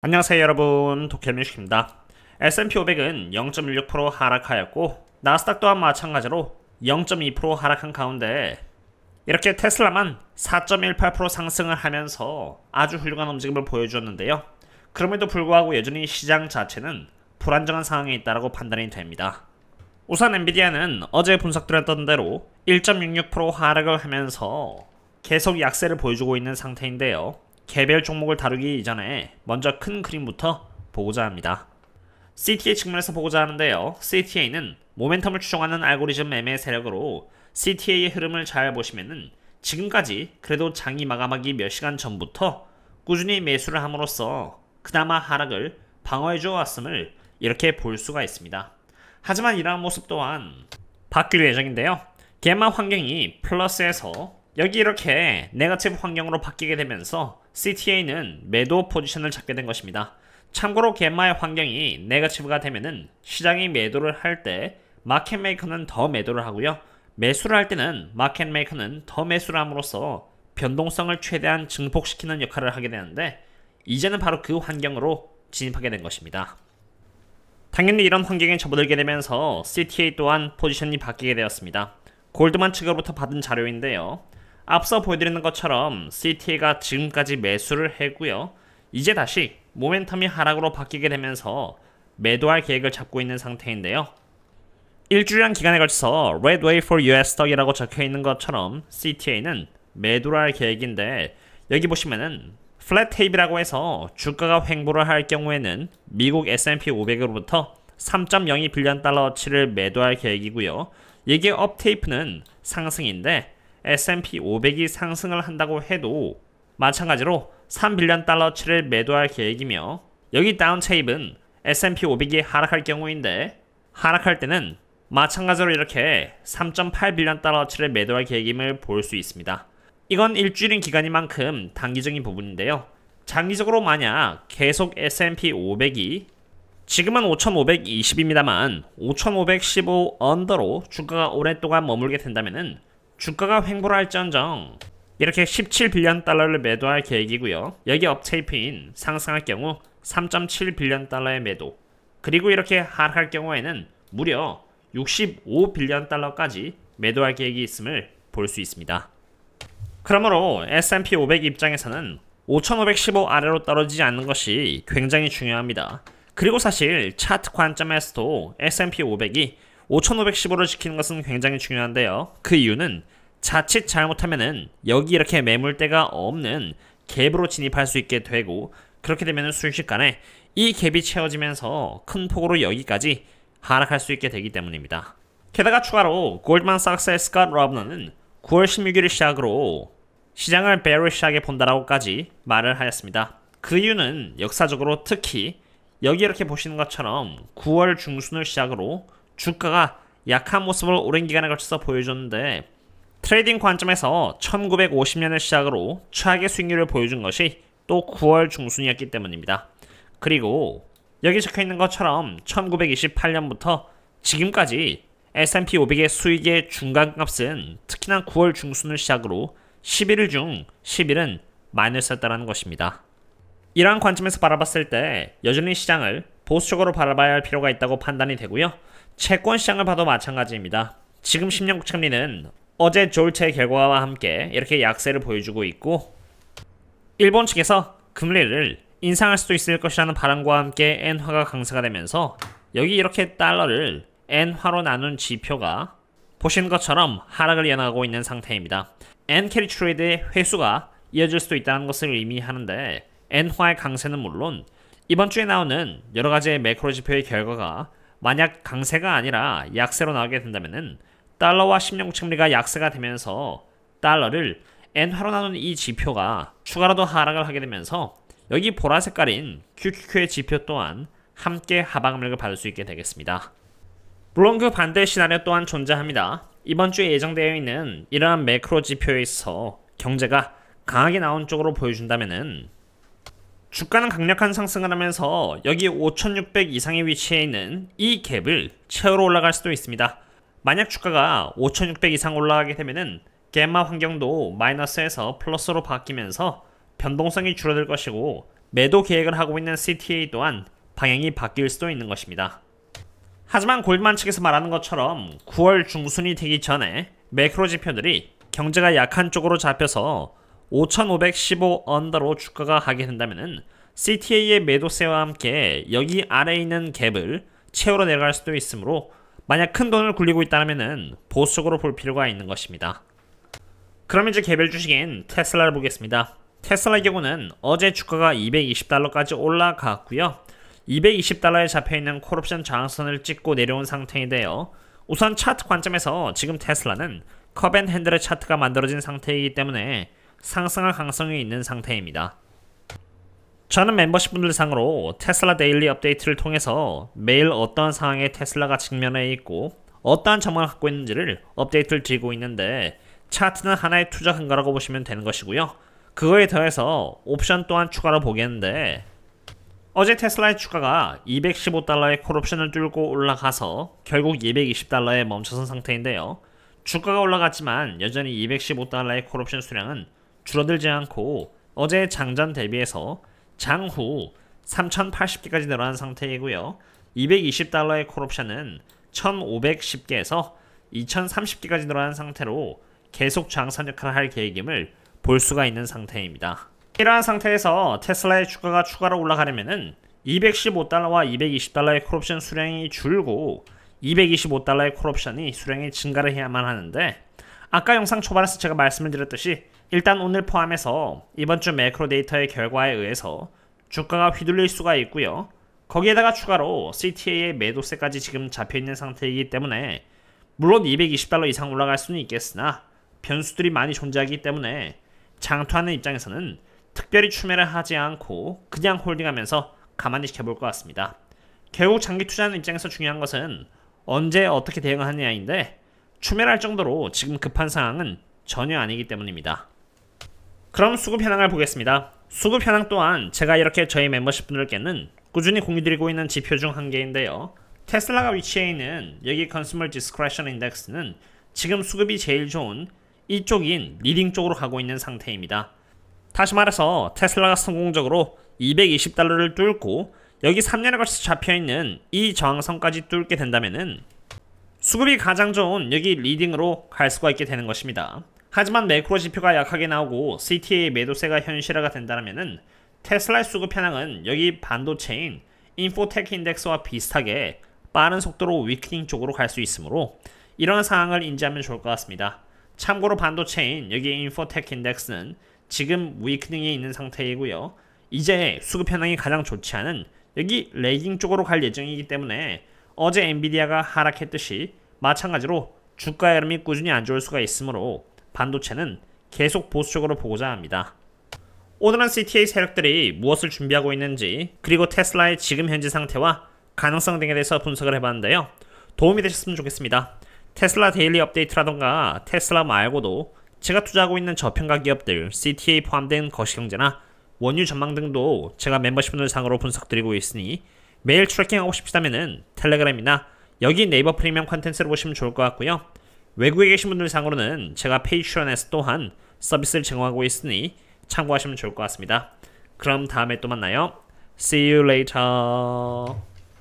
안녕하세요 여러분 도쿄뮤식입니다 S&P 500은 0.16% 하락하였고 나스닥 또한 마찬가지로 0.2% 하락한 가운데 이렇게 테슬라만 4.18% 상승을 하면서 아주 훌륭한 움직임을 보여주었는데요 그럼에도 불구하고 여전히 시장 자체는 불안정한 상황에 있다고 판단이 됩니다 우선 엔비디아는 어제 분석드렸던 대로 1.66% 하락을 하면서 계속 약세를 보여주고 있는 상태인데요 개별 종목을 다루기 이 전에 먼저 큰 그림부터 보고자 합니다. CTA 측면에서 보고자 하는데요. CTA는 모멘텀을 추종하는 알고리즘 매매 세력으로 CTA의 흐름을 잘 보시면은 지금까지 그래도 장이 마감하기 몇 시간 전부터 꾸준히 매수를 함으로써 그나마 하락을 방어해 주어왔음을 이렇게 볼 수가 있습니다. 하지만 이러한 모습 또한 바뀔 예정인데요. 게마 환경이 플러스에서 여기 이렇게 네거티브 환경으로 바뀌게 되면서 CTA는 매도 포지션을 잡게 된 것입니다. 참고로 겜마의 환경이 네거티브가 되면은 시장이 매도를 할 때 마켓 메이커는 더 매도를 하고요. 매수를 할 때는 마켓 메이커는 더 매수를 함으로써 변동성을 최대한 증폭시키는 역할을 하게 되는데 이제는 바로 그 환경으로 진입하게 된 것입니다. 당연히 이런 환경에 접어들게 되면서 CTA 또한 포지션이 바뀌게 되었습니다. 골드만 측으로부터 받은 자료인데요. 앞서 보여드리는 것처럼 CTA가 지금까지 매수를 했고요. 이제 다시 모멘텀이 하락으로 바뀌게 되면서 매도할 계획을 잡고 있는 상태인데요. 일주일간 기간에 걸쳐서 Red Way for US Stock이라고 적혀있는 것처럼 CTA는 매도를 할 계획인데 여기 보시면은 플랫 테이프라고 해서 주가가 횡보를 할 경우에는 미국 S&P 500으로부터 3.02 빌리언 달러치를 매도할 계획이고요. 이게 업테이프는 상승인데 S&P 500이 상승을 한다고 해도 마찬가지로 3빌리언 달러치를 매도할 계획이며 여기 다운 체입은 S&P 500이 하락할 경우인데 하락할 때는 마찬가지로 이렇게 3.8빌리언 달러치를 매도할 계획임을 볼 수 있습니다. 이건 일주일인 기간인 만큼 단기적인 부분인데요. 장기적으로 만약 계속 S&P 500이 지금은 5,520입니다만 5,515 언더로 주가가 오랫동안 머물게 된다면 주가가 횡보할지언정 를 이렇게 1 7빌리언 달러를 매도할 계획이고요. 여기 업체이프인 상승할 경우 3 7빌리언 달러의 매도 그리고 이렇게 하락할 경우에는 무려 65빌리언 달러까지 매도할 계획이 있음을 볼 수 있습니다. 그러므로 S&P 500 입장에서는 5,515 아래로 떨어지지 않는 것이 굉장히 중요합니다. 그리고 사실 차트 관점에서도 S&P 500이 5515를 지키는 것은 굉장히 중요한데요. 그 이유는 자칫 잘못하면은 여기 이렇게 매물대가 없는 갭으로 진입할 수 있게 되고 그렇게 되면 순식간에 이 갭이 채워지면서 큰 폭으로 여기까지 하락할 수 있게 되기 때문입니다. 게다가 추가로 골드만삭스의 스캇 러브너는 9월 16일을 시작으로 시장을 베어리시하게 본다라고까지 말을 하였습니다. 그 이유는 역사적으로 특히 여기 이렇게 보시는 것처럼 9월 중순을 시작으로 주가가 약한 모습을 오랜 기간에 걸쳐서 보여줬는데 트레이딩 관점에서 1950년을 시작으로 최악의 수익률을 보여준 것이 또 9월 중순이었기 때문입니다. 그리고 여기 적혀있는 것처럼 1928년부터 지금까지 S&P 500의 수익의 중간값은 특히나 9월 중순을 시작으로 11일 중 10일은 마이너스였다는 것입니다. 이러한 관점에서 바라봤을 때 여전히 시장을 보수적으로 바라봐야 할 필요가 있다고 판단이 되고요. 채권시장을 봐도 마찬가지입니다. 지금 10년 국채금리는 어제 졸체 결과와 함께 이렇게 약세를 보여주고 있고 일본 측에서 금리를 인상할 수도 있을 것이라는 바람과 함께 엔화가 강세가 되면서 여기 이렇게 달러를 엔화로 나눈 지표가 보시는 것처럼 하락을 이어나가고 있는 상태입니다. 엔캐리 트레이드의 회수가 이어질 수도 있다는 것을 의미하는데 엔화의 강세는 물론 이번 주에 나오는 여러 가지의 매크로 지표의 결과가 만약 강세가 아니라 약세로 나오게 된다면 달러와 10년국채금리가 약세가 되면서 달러를 엔화로 나눈 이 지표가 추가로 도 하락을 하게 되면서 여기 보라 색깔인 QQQ의 지표 또한 함께 하방 압력을 받을 수 있게 되겠습니다. 물론 그 반대 시나리오 또한 존재합니다. 이번 주에 예정되어 있는 이러한 매크로 지표에 있어 경제가 강하게 나온 쪽으로 보여준다면 주가는 강력한 상승을 하면서 여기 5600 이상의 위치에 있는 이 갭을 채우러 올라갈 수도 있습니다. 만약 주가가 5600 이상 올라가게 되면은 게마 환경도 마이너스에서 플러스로 바뀌면서 변동성이 줄어들 것이고 매도 계획을 하고 있는 CTA 또한 방향이 바뀔 수도 있는 것입니다. 하지만 골드만 측에서 말하는 것처럼 9월 중순이 되기 전에 매크로 지표들이 경제가 약한 쪽으로 잡혀서 5,515언더로 주가가 가게 된다면 CTA의 매도세와 함께 여기 아래에 있는 갭을 채우러 내려갈 수도 있으므로 만약 큰 돈을 굴리고 있다면 보수적으로 볼 필요가 있는 것입니다. 그럼 이제 개별 주식인 테슬라를 보겠습니다. 테슬라의 경우는 어제 주가가 220달러까지 올라갔고요. 220달러에 잡혀있는 콜옵션 장항선을 찍고 내려온 상태인데요. 우선 차트 관점에서 지금 테슬라는 커벤 핸들의 차트가 만들어진 상태이기 때문에 상승할 가능성이 있는 상태입니다. 저는 멤버십분들 상으로 테슬라 데일리 업데이트를 통해서 매일 어떠 상황에 테슬라가 직면해 있고 어떠한 전망을 갖고 있는지를 업데이트를 드리고 있는데 차트는 하나의 투자 근거라고 보시면 되는 것이고요. 그거에 더해서 옵션 또한 추가로 보겠는데 어제 테슬라의 주가가 215달러의 콜옵션을 뚫고 올라가서 결국 220달러에 멈춰선 상태인데요. 주가가 올라갔지만 여전히 215달러의 콜옵션 수량은 줄어들지 않고 어제 장전 대비해서 장후 3,080개까지 늘어난 상태이고요. 220달러의 콜옵션은 1,510개에서 2,030개까지 늘어난 상태로 계속 장선 역할을 할 계획임을 볼 수가 있는 상태입니다. 이러한 상태에서 테슬라의 주가가 추가로 올라가려면 215달러와 220달러의 콜옵션 수량이 줄고 225달러의 콜옵션이 수량이 증가를 해야만 하는데 아까 영상 초반에서 제가 말씀을 드렸듯이 일단 오늘 포함해서 이번 주 매크로 데이터의 결과에 의해서 주가가 휘둘릴 수가 있고요. 거기에다가 추가로 CTA의 매도세까지 지금 잡혀있는 상태이기 때문에 물론 220달러 이상 올라갈 수는 있겠으나 변수들이 많이 존재하기 때문에 장투하는 입장에서는 특별히 추매를 하지 않고 그냥 홀딩하면서 가만히 지켜볼 것 같습니다. 결국 장기 투자하는 입장에서 중요한 것은 언제 어떻게 대응하느냐인데 추매를 할 정도로 지금 급한 상황은 전혀 아니기 때문입니다. 그럼 수급 현황을 보겠습니다. 수급 현황 또한 제가 이렇게 저희 멤버십분들께는 꾸준히 공유드리고 있는 지표 중 한 개인데요. 테슬라가 위치해 있는 여기 컨스머 디스크레션 인덱스는 지금 수급이 제일 좋은 이쪽인 리딩 쪽으로 가고 있는 상태입니다. 다시 말해서 테슬라가 성공적으로 220달러를 뚫고 여기 3년에 걸쳐 잡혀있는 이 저항선까지 뚫게 된다면 수급이 가장 좋은 여기 리딩으로 갈 수가 있게 되는 것입니다. 하지만 매크로 지표가 약하게 나오고 c t a 매도세가 현실화가 된다면 테슬라의 수급 현황은 여기 반도체인 인포테크 인덱스와 비슷하게 빠른 속도로 위크닝 쪽으로 갈 수 있으므로 이런 상황을 인지하면 좋을 것 같습니다. 참고로 반도체인 여기 인포테크 인덱스는 지금 위크닝에 있는 상태이고요. 이제 수급 현황이 가장 좋지 않은 여기 레깅 쪽으로 갈 예정이기 때문에 어제 엔비디아가 하락했듯이 마찬가지로 주가 흐름이 꾸준히 안 좋을 수가 있으므로 반도체는 계속 보수적으로 보고자 합니다. 오늘한 CTA 세력들이 무엇을 준비하고 있는지 그리고 테슬라의 지금 현재 상태와 가능성 등에 대해서 분석을 해봤는데요. 도움이 되셨으면 좋겠습니다. 테슬라 데일리 업데이트라던가 테슬라 말고도 제가 투자하고 있는 저평가 기업들, CTA 포함된 거시경제나 원유 전망 등도 제가 멤버십분들 상으로 분석드리고 있으니 매일 트래킹하고 싶다면 텔레그램이나 여기 네이버 프리미엄 컨텐츠를 보시면 좋을 것 같고요. 외국에 계신 분들 상으로는 제가 페이트런에서 또한 서비스를 제공하고 있으니 참고하시면 좋을 것 같습니다. 그럼 다음에 또 만나요. See you later.